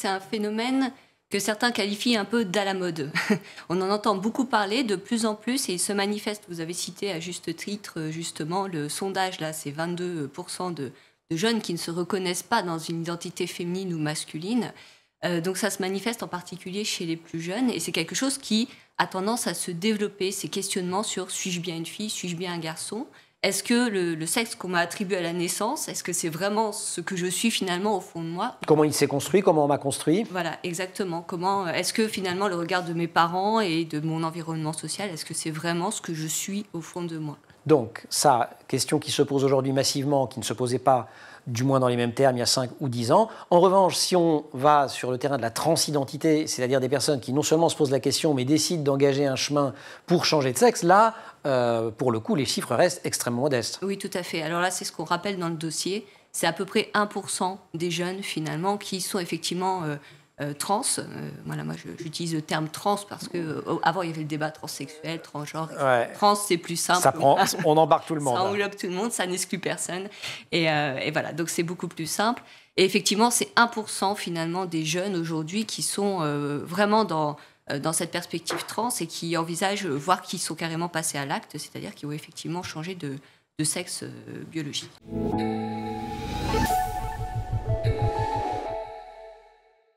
c'est un phénomène que certains qualifient un peu d'à la mode. On en entend beaucoup parler de plus en plus et il se manifeste. Vous avez cité à juste titre euh, justement le sondage, là c'est 22% de, jeunes qui ne se reconnaissent pas dans une identité féminine ou masculine. Euh, donc ça se manifeste en particulier chez les plus jeunes et c'est quelque chose qui a tendance à se développer, ces questionnements sur suis-je bien une fille, suis-je bien un garçon est-ce que le, sexe qu'on m'a attribué à la naissance, est-ce que c'est vraiment ce que je suis finalement au fond de moi Comment il s'est construit Comment on m'a construit Voilà, exactement. Comment est-ce que finalement le regard de mes parents et de mon environnement social, est-ce que c'est vraiment ce que je suis au fond de moi donc ça, question qui se pose aujourd'hui massivement, qui ne se posait pas du moins dans les mêmes termes il y a 5 ou 10 ans. En revanche, si on va sur le terrain de la transidentité, c'est-à-dire des personnes qui non seulement se posent la question, mais décident d'engager un chemin pour changer de sexe, là, euh, pour le coup, les chiffres restent extrêmement modestes. Oui, tout à fait. Alors là, c'est ce qu'on rappelle dans le dossier. C'est à peu près 1% des jeunes, finalement, qui sont effectivement... Euh, euh, trans. Euh, voilà, moi, j'utilise le terme trans parce que euh, avant il y avait le débat transsexuel, transgenre. Trans, c'est plus simple. Ça prend, on embarque tout le monde. ça hein. englobe tout le monde, ça n'exclut personne. Et, voilà, donc c'est beaucoup plus simple. Et effectivement, c'est 1% finalement des jeunes aujourd'hui qui sont vraiment dans dans cette perspective trans et qui envisagent, voire qui sont carrément passés à l'acte, c'est-à-dire qui ont effectivement changé de, de sexe biologique.